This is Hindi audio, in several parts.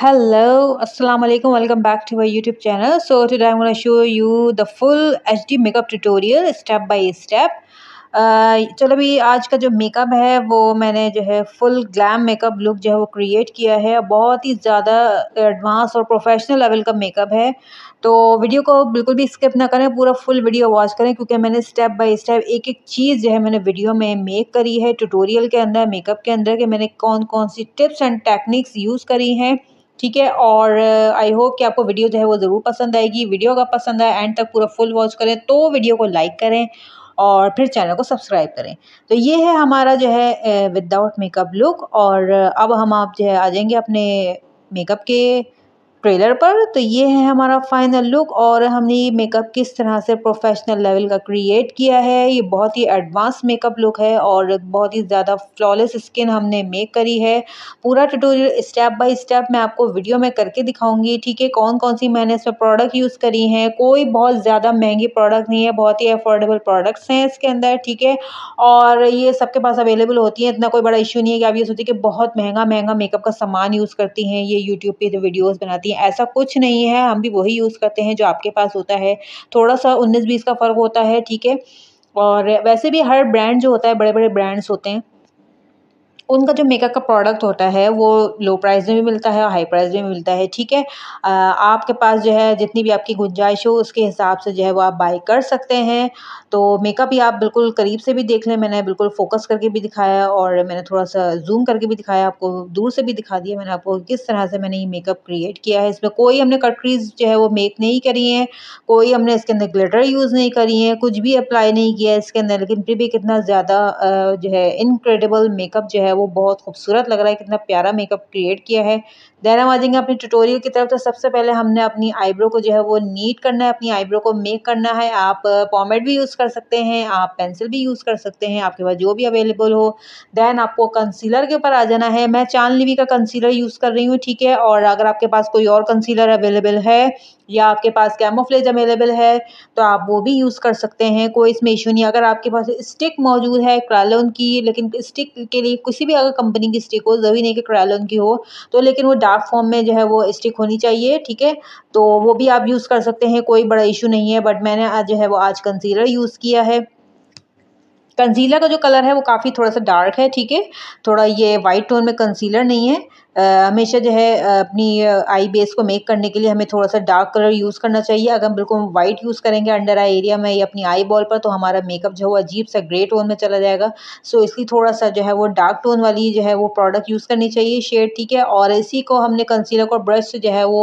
hello assalamu alaikum welcome back to my youtube channel so today i'm going to show you the full hd makeup tutorial step by step uh, चलो अभी आज का जो मेकअप है वो मैंने जो है फुल ग्लैम मेकअप लुक जो है वो क्रिएट किया है बहुत ही ज़्यादा एडवांस और प्रोफेशनल लेवल का मेकअप है तो वीडियो को बिल्कुल भी स्किप ना करें पूरा फुल वीडियो वॉच करें क्योंकि मैंने स्टेप बाय स्टेप एक एक चीज़ जो है मैंने वीडियो में मेक करी है ट्यूटोरियल के अंदर मेकअप के अंदर कि मैंने कौन कौन सी टिप्स एंड टेक्निक्स यूज़ करी हैं ठीक है और आई uh, होप कि आपको वीडियो जो है वो ज़रूर पसंद आएगी वीडियो अगर पसंद आए एंड तक पूरा फुल वॉच करें तो वीडियो को लाइक करें और फिर चैनल को सब्सक्राइब करें तो ये है हमारा जो है विदाउट मेकअप लुक और uh, अब हम आप जो है आ जाएंगे अपने मेकअप के ट्रेलर पर तो ये है हमारा फाइनल लुक और हमने ये मेकअप किस तरह से प्रोफेशनल लेवल का क्रिएट किया है ये बहुत ही एडवांस मेकअप लुक है और बहुत ही ज़्यादा फ्लॉलेस स्किन हमने मेक करी है पूरा ट्यूटोरियल स्टेप बाय स्टेप मैं आपको वीडियो में करके दिखाऊंगी ठीक है कौन कौन सी मैंने इसमें प्रोडक्ट यूज़ करी हैं कोई बहुत ज़्यादा महंगी प्रोडक्ट नहीं है बहुत ही अफोर्डेबल प्रोडक्ट्स हैं इसके अंदर ठीक है और ये सबके पास अवेलेबल होती हैं इतना कोई बड़ा इशू नहीं है कि आप ये सोचिए कि बहुत महंगा महंगा मेकअप का सामान यूज़ करती हैं ये यूट्यूब पर वीडियोज़ बनाती हैं ऐसा कुछ नहीं है हम भी वही यूज़ करते हैं जो आपके पास होता है थोड़ा सा उन्नीस बीस का फ़र्क होता है ठीक है और वैसे भी हर ब्रांड जो होता है बड़े बड़े ब्रांड्स होते हैं उनका जो मेकअप का प्रोडक्ट होता है वो लो प्राइस में भी मिलता है और हाई प्राइस में भी मिलता है ठीक है आपके पास जो है जितनी भी आपकी गुंजाइश हो उसके हिसाब से जो है वो आप बाई कर सकते हैं तो मेकअप ही आप बिल्कुल करीब से भी देख लें मैंने बिल्कुल फोकस करके भी दिखाया और मैंने थोड़ा सा जूम करके भी दिखाया आपको दूर से भी दिखा दिया मैंने आपको किस तरह से मैंने ये मेकअप क्रिएट किया है इसमें कोई हमने कटरीज जो है वो मेक नहीं करी है कोई हमने इसके अंदर ग्लिटर यूज़ नहीं करी है कुछ भी अप्लाई नहीं किया है इसके अंदर लेकिन फिर भी कितना ज़्यादा जो है इनक्रेडिबल मेकअप जो है वो बहुत खूबसूरत लग रहा है कितना प्यारा मेकअप क्रिएट किया है देन हम आ जाएंगे अपनी ट्यूटोरियल की तरफ तो सबसे पहले हमने अपनी आईब्रो को जो है वो नीट करना है अपनी आईब्रो को मेक करना है आप पॉमेट भी यूज़ कर सकते हैं आप पेंसिल भी यूज़ कर सकते हैं आपके पास जो भी अवेलेबल हो देन आपको कंसीलर के ऊपर आ जाना है मैं चांद लिवी का कंसीलर यूज़ कर रही हूँ ठीक है और अगर आपके पास कोई और कंसीलर अवेलेबल है या आपके पास कैमोफ्लेज अवेलेबल है तो आप वो भी यूज़ कर सकते हैं कोई इसमें इशू नहीं अगर आपके पास स्टिक मौजूद है क्रालोन की लेकिन स्टिक के लिए किसी भी अगर कंपनी की स्टिक हो जरूरी नहीं कि क्रैलन की हो तो लेकिन वो डार्क फॉर्म में जो है वो स्टिक होनी चाहिए ठीक है तो वो भी आप यूज़ कर सकते हैं कोई बड़ा इशू नहीं है बट मैंने आज जो है वो आज कंसीलर यूज़ किया है कंसीलर का जो कलर है वो काफ़ी थोड़ा सा डार्क है ठीक है थोड़ा ये वाइट टोन में कंसीलर नहीं है हमेशा जो है अपनी आई बेस को मेक करने के लिए हमें थोड़ा सा डार्क कलर यूज़ करना चाहिए अगर हम बिल्कुल वाइट यूज़ करेंगे अंडर आई एरिया में या अपनी आई बॉल पर तो हमारा मेकअप जो है वो अजीब सा ग्रे टोन में चला जाएगा सो इसलिए थोड़ा सा जो है वो डार्क टोन वाली जो है वो प्रोडक्ट यूज़ करनी चाहिए शेड ठीक है और इसी को हमने कंसीलर को ब्रश जो है वो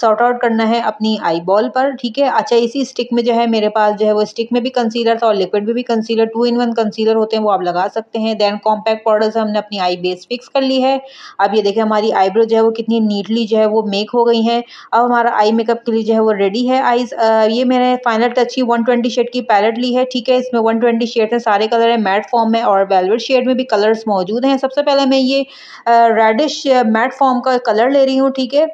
सॉर्ट आउट करना है अपनी आई बॉल पर ठीक है अच्छा इसी स्टिक में जो है मेरे पास जो है वो स्टिक में भी कंसीलर था और लिक्विड में भी concealer two in one concealer होते हैं वो आप लगा सकते हैं देन कॉम्पैक्ट पाउडर से हमने अपनी आई बेस फिक्स कर ली है अब ये देखिए हमारी आईब्रो जो है वो कितनी नीटली जो है वो मेक हो गई हैं अब हमारा आई मेकअप के लिए जो है वो रेडी है आईज ये मैंने फाइनल टच की वन ट्वेंटी शेड की पैलेट ली है ठीक है इसमें वन ट्वेंटी शेड है सारे कलर है मैट फॉर्म में और वेलवेट शेड में भी कलर्स मौजूद हैं सबसे पहले मैं ये रेडिश मैट फॉर्म का कलर ले रही हूँ ठीक है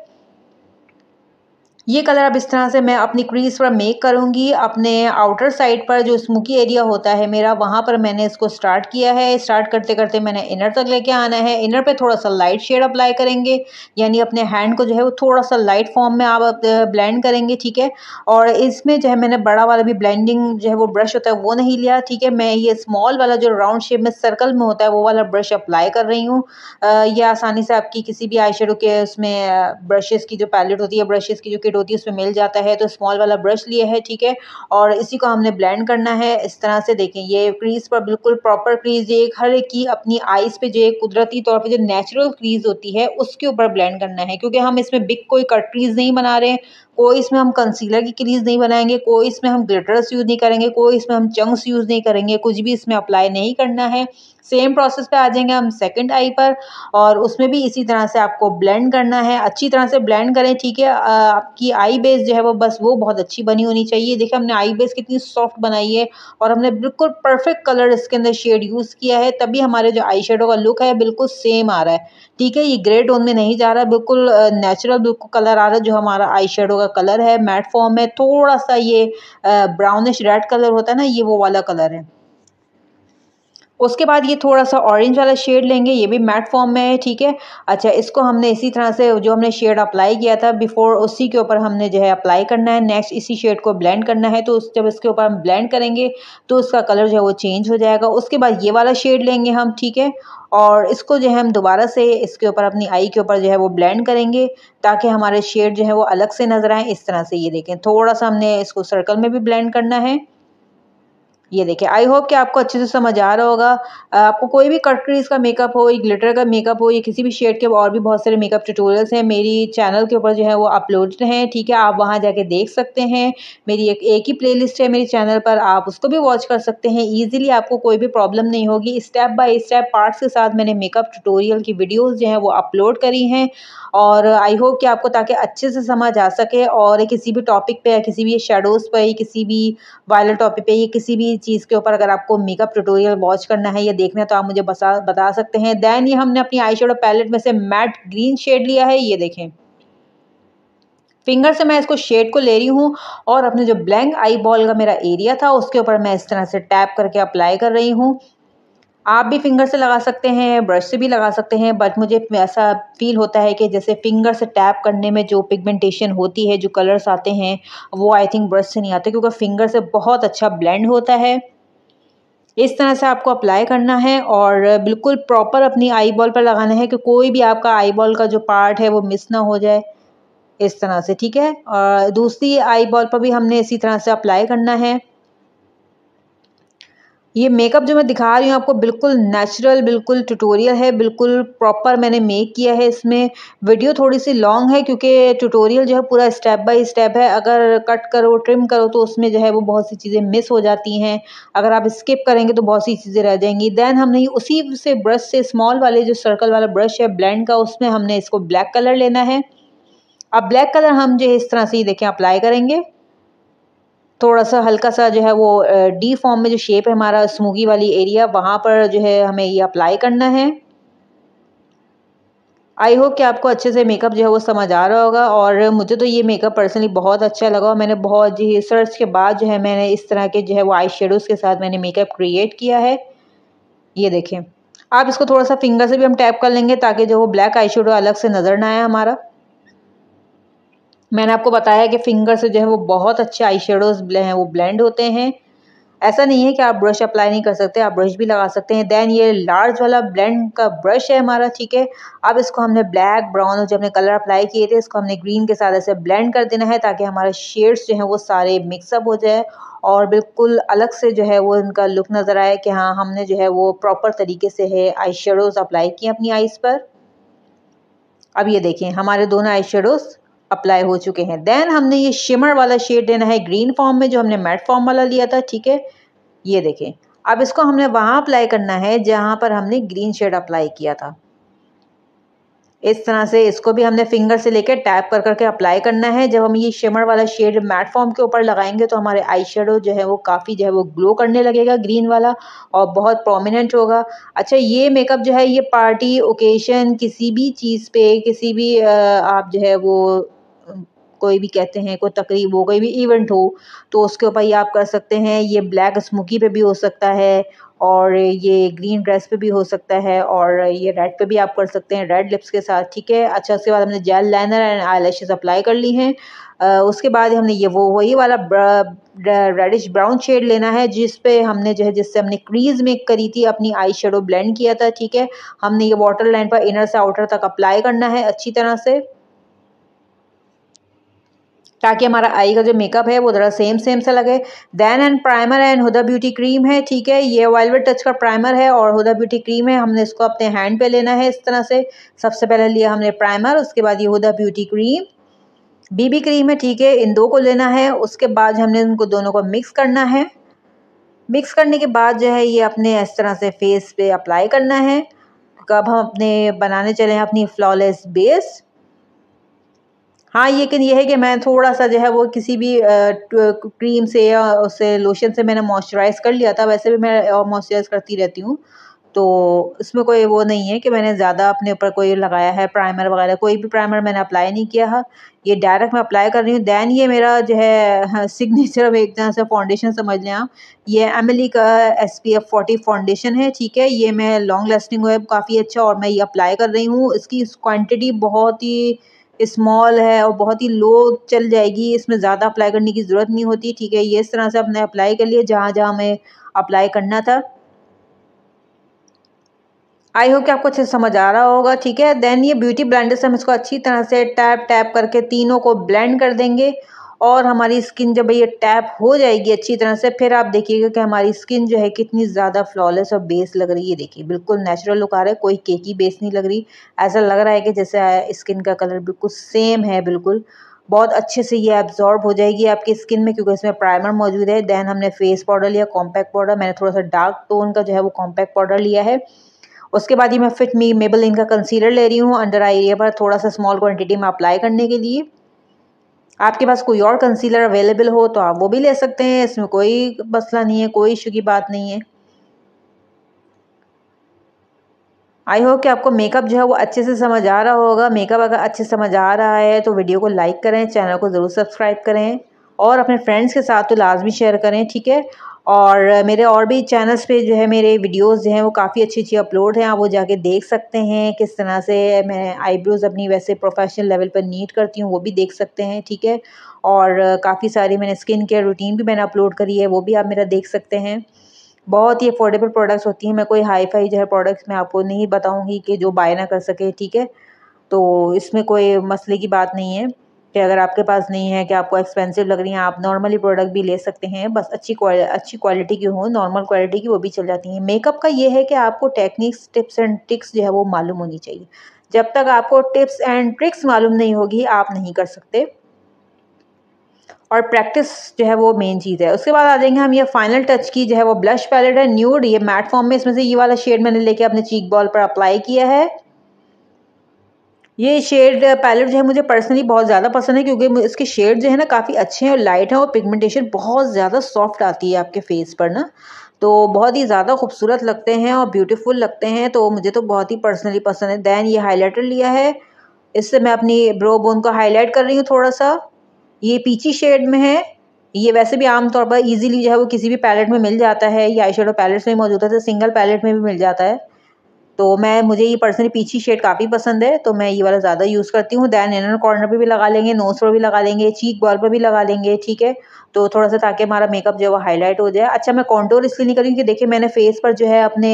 ये कलर अब इस तरह से मैं अपनी क्रीज पर मेक करूंगी अपने आउटर साइड पर जो स्मोकी एरिया होता है मेरा वहां पर मैंने इसको स्टार्ट किया है स्टार्ट करते करते मैंने इनर तक लेके आना है इनर पे थोड़ा सा लाइट शेड अप्लाई करेंगे यानी अपने हैंड को जो है वो थोड़ा सा लाइट फॉर्म में आप ब्लेंड करेंगे ठीक है और इसमें जो है मैंने बड़ा वाला भी ब्लैंडिंग जो है वो ब्रश होता है वो नहीं लिया ठीक है मैं ये स्मॉल वाला जो राउंड शेप में सर्कल में होता है वो वाला ब्रश अप्लाई कर रही हूँ यह आसानी से आपकी किसी भी आई के उसमें ब्रशेज़ की जो पैलेट होती है ब्रशेज़ की जो शेड होती है उसमें मिल जाता है तो स्मॉल वाला ब्रश लिया है ठीक है और इसी को हमने ब्लेंड करना है इस तरह से देखें ये क्रीज़ पर बिल्कुल प्रॉपर क्रीज़ ये हर एक की अपनी आइज़ पे जो एक कुदरती तौर पे जो नेचुरल क्रीज़ होती है उसके ऊपर ब्लेंड करना है क्योंकि हम इसमें बिग कोई कट क्रीज़ नहीं बना रहे कोई इसमें हम कंसीलर की क्रीज नहीं बनाएंगे कोई इसमें हम ग्लिटर्स यूज़ नहीं करेंगे कोई इसमें हम चंक्स यूज़ नहीं करेंगे कुछ भी इसमें अप्लाई नहीं करना है सेम प्रोसेस पे आ जाएंगे हम सेकंड आई पर और उसमें भी इसी तरह से आपको ब्लेंड करना है अच्छी तरह से ब्लेंड करें ठीक है आपकी आई बेस जो है वो बस वो बहुत अच्छी बनी होनी चाहिए देखिए हमने आई बेस कितनी सॉफ्ट बनाई है और हमने बिल्कुल परफेक्ट कलर इसके अंदर शेड यूज़ किया है तभी हमारे जो आई शेडो का लुक है बिल्कुल सेम आ रहा है ठीक है ये ग्रे टोन में नहीं जा रहा है बिल्कुल नेचुरल बिल्कुल कलर आ रहा है जो हमारा आई शेडो का कलर है मैट फॉर्म में थोड़ा सा ये ब्राउनिश रेड कलर होता है ना ये वो वाला कलर है उसके बाद ये थोड़ा सा ऑरेंज वाला शेड लेंगे ये भी मैट फॉर्म में है ठीक है अच्छा इसको हमने इसी तरह से जो हमने शेड अप्लाई किया था बिफोर उसी के ऊपर हमने जो है अप्लाई करना है नेक्स्ट इसी शेड को ब्लेंड करना है तो उस जब इसके ऊपर हम ब्लेंड करेंगे तो उसका कलर जो है वो चेंज हो जाएगा उसके बाद ये वाला शेड लेंगे हम ठीक है और इसको जो है हम दोबारा से इसके ऊपर अपनी आई के ऊपर जो है वो ब्लेंड करेंगे ताकि हमारे शेड जो है वो अलग से नज़र आए इस तरह से ये देखें थोड़ा सा हमने इसको सर्कल में भी ब्लेंड करना है ये देखें आई होप कि आपको अच्छे से समझ आ रहा होगा आपको कोई भी कटक्रीज का मेकअप हो या ग्लिटर का मेकअप हो या किसी भी शेड के और भी बहुत सारे मेकअप ट्यूटोरियल्स हैं मेरी चैनल के ऊपर जो है वो अपलोड हैं ठीक है आप वहाँ जाके देख सकते हैं मेरी एक एक ही प्लेलिस्ट है मेरे चैनल पर आप उसको भी वॉच कर सकते हैं ईजिली आपको कोई भी प्रॉब्लम नहीं होगी स्टेप बाई स्टेप पार्ट्स के साथ मैंने मेकअप ट्यूटोरियल की वीडियोज़ जो हैं वो अपलोड करी हैं और आई होप कि आपको ताकि अच्छे से समझ आ सके और किसी भी टॉपिक पर या किसी भी शेडोज़ पर किसी भी वायरल टॉपिक पर या किसी भी चीज़ के ऊपर अगर आपको मेकअप ट्यूटोरियल वॉच करना है या देखना है तो आप मुझे बता बता सकते हैं देन ये हमने अपनी आई पैलेट में से मैट ग्रीन शेड लिया है ये देखें फिंगर से मैं इसको शेड को ले रही हूँ और अपने जो ब्लैंक आई बॉल का मेरा एरिया था उसके ऊपर मैं इस तरह से टैप करके अप्लाई कर रही हूँ आप भी फिंगर से लगा सकते हैं ब्रश से भी लगा सकते हैं बट मुझे ऐसा फील होता है कि जैसे फिंगर से टैप करने में जो पिगमेंटेशन होती है जो कलर्स आते हैं वो आई थिंक ब्रश से नहीं आते क्योंकि फिंगर से बहुत अच्छा ब्लेंड होता है इस तरह से आपको अप्लाई करना है और बिल्कुल प्रॉपर अपनी आई बॉल पर लगाना है कि कोई भी आपका आई बॉल का जो पार्ट है वो मिस ना हो जाए इस तरह से ठीक है और दूसरी आई बॉल पर भी हमने इसी तरह से अप्लाई करना है ये मेकअप जो मैं दिखा रही हूँ आपको बिल्कुल नेचुरल बिल्कुल ट्यूटोरियल है बिल्कुल प्रॉपर मैंने मेक किया है इसमें वीडियो थोड़ी सी लॉन्ग है क्योंकि ट्यूटोरियल जो है पूरा स्टेप बाय स्टेप है अगर कट करो ट्रिम करो तो उसमें जो है वो बहुत सी चीज़ें मिस हो जाती हैं अगर आप स्किप करेंगे तो बहुत सी चीज़ें रह जाएंगी देन हमने उसी से ब्रश से स्मॉल वाले जो सर्कल वाला ब्रश है ब्लैंड का उसमें हमने इसको ब्लैक कलर लेना है अब ब्लैक कलर हम जो है इस तरह से ही देखें अप्लाई करेंगे थोड़ा सा हल्का सा जो है वो डी फॉर्म में जो शेप है हमारा स्मूगी वाली एरिया वहाँ पर जो है हमें ये अप्लाई करना है आई होप कि आपको अच्छे से मेकअप जो है वो समझ आ रहा होगा और मुझे तो ये मेकअप पर्सनली बहुत अच्छा लगा और मैंने बहुत जी रिसर्च के बाद जो है मैंने इस तरह के जो है वो आई शेडोज़ के साथ मैंने मेकअप क्रिएट किया है ये देखें आप इसको थोड़ा सा फिंगर से भी हम टैप कर लेंगे ताकि जो वो ब्लैक आई शेडो अलग से नज़र ना आए हमारा मैंने आपको बताया कि फिंगर से जो है वो बहुत अच्छे आई शेडोज़ हैं वो ब्लेंड होते हैं ऐसा नहीं है कि आप ब्रश अप्लाई नहीं कर सकते आप ब्रश भी लगा सकते हैं दैन ये लार्ज वाला ब्लेंड का ब्रश है हमारा ठीक है अब इसको हमने ब्लैक ब्राउन और जो हमने कलर अप्लाई किए थे इसको हमने ग्रीन के साथ ऐसे ब्लेंड कर देना है ताकि हमारे शेड्स जो हैं वो सारे मिक्सअप हो जाए और बिल्कुल अलग से जो है वो इनका लुक नज़र आए कि हाँ हमने जो है वो प्रॉपर तरीके से है आई शेडोज़ अप्लाई किए अपनी आइज़ पर अब ये देखें हमारे दोनों आई शेडोज़ अप्लाई हो चुके हैं देन हमने ये शिमर वाला शेड देना है ग्रीन फॉर्म में जो हमने मैट फॉर्म वाला लिया था ठीक है ये देखें अब इसको हमने वहाँ अप्लाई करना है जहाँ पर हमने ग्रीन शेड अप्लाई किया था इस तरह से इसको भी हमने फिंगर से लेकर टैप कर करके अप्लाई करना है जब हम ये शिमर वाला शेड मैट फॉर्म के ऊपर लगाएंगे तो हमारे आई शेडो जो है वो काफ़ी जो है वो ग्लो करने लगेगा ग्रीन वाला और बहुत प्रोमिनेंट होगा अच्छा ये मेकअप जो है ये पार्टी ओकेशन किसी भी चीज़ पे किसी भी आप जो है वो कोई भी कहते हैं कोई तकरीब हो कोई भी इवेंट हो तो उसके ऊपर ये आप कर सकते हैं ये ब्लैक स्मोकी पे भी हो सकता है और ये ग्रीन ड्रेस पे भी हो सकता है और ये रेड पे भी आप कर सकते हैं रेड लिप्स के साथ ठीक है अच्छा उसके बाद हमने gel liner and eyelashes apply कर ली हैं उसके बाद हमने ये वो वही वाला रेडिश ब्राउन शेड लेना है जिस पे हमने जो है जिससे हमने क्रीज मेक करी थी अपनी आई शेडो ब्लेंड किया था ठीक है हमने ये वाटर लाइन पर इनर से आउटर तक अप्लाई करना है अच्छी तरह से ताकि हमारा आई का जो मेकअप है वो ज़रा सेम सेम सा लगे then and primer and Huda beauty cream है ठीक है ये वेलवेट टच का प्राइमर है और हुदा ब्यूटी क्रीम है हमने इसको अपने हैंड पे लेना है इस तरह से सबसे पहले लिया हमने प्राइमर उसके बाद ये Huda beauty cream BB cream है ठीक है इन दो को लेना है उसके बाद हमने उनको दोनों को मिक्स करना है मिक्स करने के बाद जो है ये अपने इस तरह से फेस पे अप्लाई करना है कब हम अपने बनाने चले हैं अपनी फ्लॉलेस बेस हाँ लेकिन यह है कि मैं थोड़ा सा जो है वो किसी भी क्रीम से या उससे लोशन से मैंने मॉइस्चराइज़ कर लिया था वैसे भी मैं मॉइस्चराइज़ करती रहती हूँ तो इसमें कोई वो नहीं है कि मैंने ज़्यादा अपने ऊपर कोई लगाया है प्राइमर वगैरह कोई भी प्राइमर मैंने अप्लाई नहीं किया है ये डायरेक्ट मैं अप्लाई कर रही हूँ दैन ये मेरा जो है सिग्नेचर एक तरह से फाउंडेशन समझ लें आप ये एमिली का S P F forty foundation है ठीक है ये मैं लॉन्ग लास्टिंग हुआ है काफ़ी अच्छा और मैं ये अप्लाई कर रही हूँ इसकी क्वान्टिटी बहुत ही स्मॉल है और बहुत ही लो चल जाएगी इसमें ज़्यादा अप्लाई करने की ज़रूरत नहीं होती ठीक है ये इस तरह से हमने अप्लाई कर लिया जहाँ जहाँ हमें अप्लाई करना था आई होप कि आपको अच्छे से समझ आ रहा होगा ठीक है देन ये ब्यूटी ब्लेंडर से हम इसको अच्छी तरह से टैप टैप करके तीनों को ब्लेंड कर देंगे और हमारी स्किन जब ये टैप हो जाएगी अच्छी तरह से फिर आप देखिएगा कि हमारी स्किन जो है कितनी ज़्यादा फ्लॉलेस और बेस लग रही है देखिए बिल्कुल नेचुरल लुक आ रहा है कोई केकी बेस नहीं लग रही ऐसा लग रहा है कि जैसे स्किन का कलर बिल्कुल सेम है बिल्कुल बहुत अच्छे से ये एब्जॉर्ब हो जाएगी आपकी स्किन में क्योंकि इसमें प्राइमर मौजूद है देन हमने फेस पाउडर लिया कॉम्पैक्ट पाउडर मैंने थोड़ा सा डार्क टोन का जो है वो कॉम्पैक्ट पाउडर लिया है उसके बाद ही मैं फिट मी मेबल इनका कंसीलर ले रही हूँ अंडर आई एरिया पर थोड़ा सा स्मॉल क्वांटिटी में अप्लाई करने के लिए आपके पास कोई और कंसीलर अवेलेबल हो तो आप वो भी ले सकते हैं इसमें कोई मसला नहीं है कोई इशू की बात नहीं है आई होप कि आपको मेकअप जो है वो अच्छे से समझ आ रहा होगा मेकअप अगर अच्छे समझ आ रहा है तो वीडियो को लाइक करें चैनल को ज़रूर सब्सक्राइब करें और अपने फ्रेंड्स के साथ तो लाजमी शेयर करें ठीक है और मेरे और भी चैनल्स पे जो है मेरे वीडियोस जो हैं वो काफ़ी अच्छी अच्छी अपलोड हैं आप वो जाके देख सकते हैं किस तरह से मैं आईब्रोज़ अपनी वैसे प्रोफेशनल लेवल पर नीट करती हूँ वो भी देख सकते हैं ठीक है और काफ़ी सारी मैंने स्किन केयर रूटीन भी मैंने अपलोड करी है वो भी आप मेरा देख सकते हैं बहुत ही अफोर्डेबल प्रोडक्ट्स होती हैं मैं कोई हाई फाई जो है प्रोडक्ट्स मैं आपको नहीं बताऊँगी कि जो बाय ना कर सके ठीक है तो इसमें कोई मसले की बात नहीं है कि अगर आपके पास नहीं है कि आपको एक्सपेंसिव लग रही हैं आप नॉर्मली प्रोडक्ट भी ले सकते हैं बस अच्छी अच्छी क्वालिटी की हो नॉर्मल क्वालिटी की वो भी चल जाती हैं मेकअप का ये है कि आपको टेक्निक्स टिप्स एंड ट्रिक्स जो है वो मालूम होनी चाहिए जब तक आपको टिप्स एंड ट्रिक्स मालूम नहीं होगी आप नहीं कर सकते और प्रैक्टिस जो है वो मेन चीज़ है उसके बाद आ जाएंगे हम ये फाइनल टच की जो है वो ब्लश पैलेट है न्यूड ये मैट फॉर्म में इसमें से ये वाला शेड मैंने लेके अपने चीक बॉल पर अप्लाई किया है ये शेड पैलेट uh, जो है मुझे पर्सनली बहुत ज़्यादा पसंद है क्योंकि इसके शेड जो है ना काफ़ी अच्छे हैं और लाइट हैं और पिगमेंटेशन बहुत ज़्यादा सॉफ्ट आती है आपके फेस पर ना तो बहुत ही ज़्यादा खूबसूरत लगते हैं और ब्यूटीफुल लगते हैं तो मुझे तो बहुत ही पर्सनली पसंद है दैन ये हाईलाइटर लिया है इससे मैं अपनी ब्रो बोन को हाईलाइट कर रही हूँ थोड़ा सा ये पीछी शेड में है ये वैसे भी आमतौर पर इजीली जो है वो किसी भी पैलेट में मिल जाता है ये आई पैलेट्स में मौजूद होता है सिंगल पैलेट में भी मिल जाता है तो मैं मुझे ये पर्सनली पीछी शेड काफ़ी पसंद है तो मैं ये वाला ज़्यादा यूज़ करती हूँ दैन इनर कॉर्नर पर भी लगा लेंगे नोज पर भी लगा लेंगे चीक बॉल पर भी लगा लेंगे ठीक है तो थोड़ा सा ताकि हमारा मेकअप जो है वो हाईलाइट हो जाए अच्छा मैं कॉन्टोर इसलिए नहीं करूँ कि देखिए मैंने फेस पर जो है अपने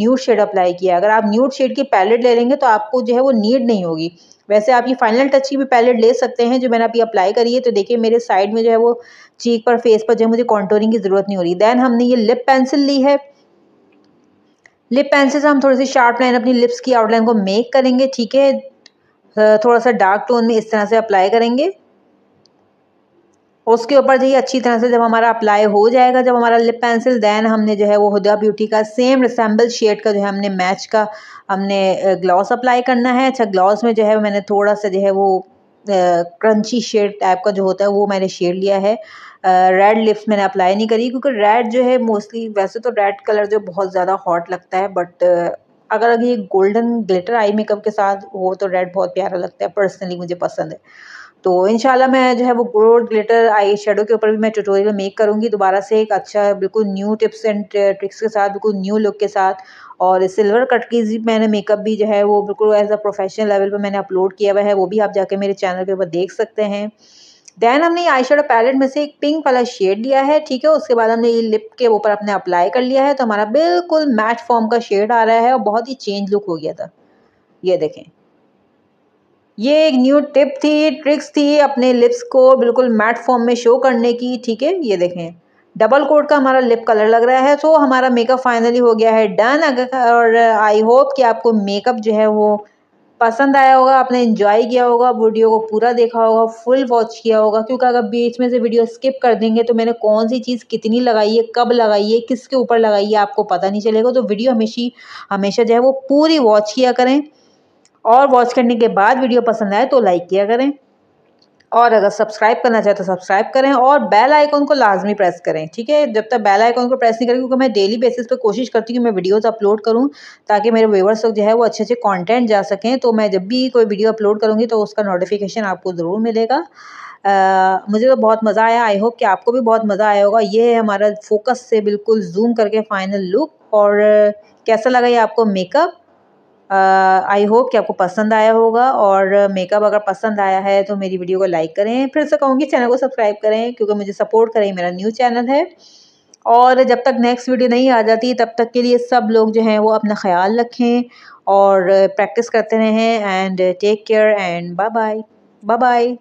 न्यूड शेड अप्लाई किया अगर आप न्यूड शेड की पैलेट ले लेंगे तो आपको जो है वो नीड नहीं होगी वैसे आप ये फाइनल टच की भी पैलेट ले सकते हैं जो मैंने अभी अप्लाई करी है तो देखिए मेरे साइड में जो है वो चीक पर फेस पर जो है मुझे कॉन्टोरिंग की ज़रूरत नहीं हो रही देन हमने ये लिप पेंसिल ली है लिप पेंसिल से हम थोड़ी सी शार्प लाइन अपनी लिप्स की आउटलाइन को मेक करेंगे ठीक है थोड़ा सा डार्क टोन में इस तरह से अप्लाई करेंगे उसके ऊपर जो अच्छी तरह से जब हमारा अप्लाई हो जाएगा जब हमारा लिप पेंसिल दैन हमने जो है वो हुदा ब्यूटी का सेम रिसेंबल शेड का जो है हमने मैच का हमने ग्लॉस अप्लाई करना है अच्छा ग्लॉस में जो है मैंने थोड़ा सा जो है वो क्रंची शेड टाइप का जो होता है वो मैंने शेड लिया है रेड लिप्स मैंने अप्लाई नहीं करी क्योंकि रेड जो है मोस्टली वैसे तो रेड कलर जो बहुत ज़्यादा हॉट लगता है बट अगर अगर ये गोल्डन ग्लिटर आई मेकअप के साथ हो तो रेड बहुत प्यारा लगता है पर्सनली मुझे पसंद है तो इनशाला मैं जो है वो गोल्ड ग्लिटर आई शेडो के ऊपर भी मैं ट्यूटोरियल मेक करूँगी दोबारा से एक अच्छा बिल्कुल न्यू टिप्स एंड ट्रिक्स के साथ बिल्कुल न्यू लुक के साथ और सिल्वर कट की मैंने मेकअप भी जो है वो बिल्कुल एज अ प्रोफेशनल लेवल पर मैंने अपलोड किया हुआ है वो भी आप जाके मेरे चैनल के ऊपर देख सकते हैं देन हमने आई शेडो पैलेट में से एक पिंक वाला शेड लिया है ठीक है उसके बाद हमने ये लिप के ऊपर अपने अप्लाई कर लिया है तो हमारा बिल्कुल मैट फॉर्म का शेड आ रहा है और बहुत ही चेंज लुक हो गया था ये देखें ये एक न्यू टिप थी ट्रिक्स थी अपने लिप्स को बिल्कुल मैट फॉर्म में शो करने की ठीक है ये देखें डबल कोट का हमारा लिप कलर लग रहा है सो हमारा मेकअप फाइनली हो गया है डन अगर और आई होप कि आपको मेकअप जो है वो पसंद आया होगा आपने इन्जॉय किया होगा वीडियो को पूरा देखा होगा फुल वॉच किया होगा क्योंकि अगर बीच में से वीडियो स्किप कर देंगे तो मैंने कौन सी चीज़ कितनी लगाई है कब लगाई है किसके ऊपर लगाई है आपको पता नहीं चलेगा तो वीडियो हमेशी हमेशा जो है वो पूरी वॉच किया करें और वॉच करने के बाद वीडियो पसंद आए तो लाइक किया करें और अगर सब्सक्राइब करना चाहे तो सब्सक्राइब करें और बेल आइकॉन को लाजमी प्रेस करें ठीक है जब तक बेल आइकॉन को प्रेस नहीं करें क्योंकि मैं डेली बेसिस पे कोशिश करती हूँ कि मैं वीडियोस अपलोड करूँ ताकि मेरे व्यूवर्स जो है वो अच्छे अच्छे कंटेंट जा सकें तो मैं जब भी कोई वीडियो अपलोड करूँगी तो उसका नोटिफिकेशन आपको ज़रूर मिलेगा आ, मुझे तो बहुत मज़ा आया आई होप कि आपको भी बहुत मज़ा आया होगा ये है हमारा फोकस से बिल्कुल जूम करके फाइनल लुक और कैसा लगा ये आपको मेकअप आई होप कि आपको पसंद आया होगा और मेकअप अगर पसंद आया है तो मेरी वीडियो को लाइक करें फिर से कहूँगी चैनल को सब्सक्राइब करें क्योंकि मुझे सपोर्ट करें मेरा न्यू चैनल है और जब तक नेक्स्ट वीडियो नहीं आ जाती तब तक के लिए सब लोग जो हैं वो अपना ख्याल रखें और प्रैक्टिस करते रहें and take care and bye bye bye bye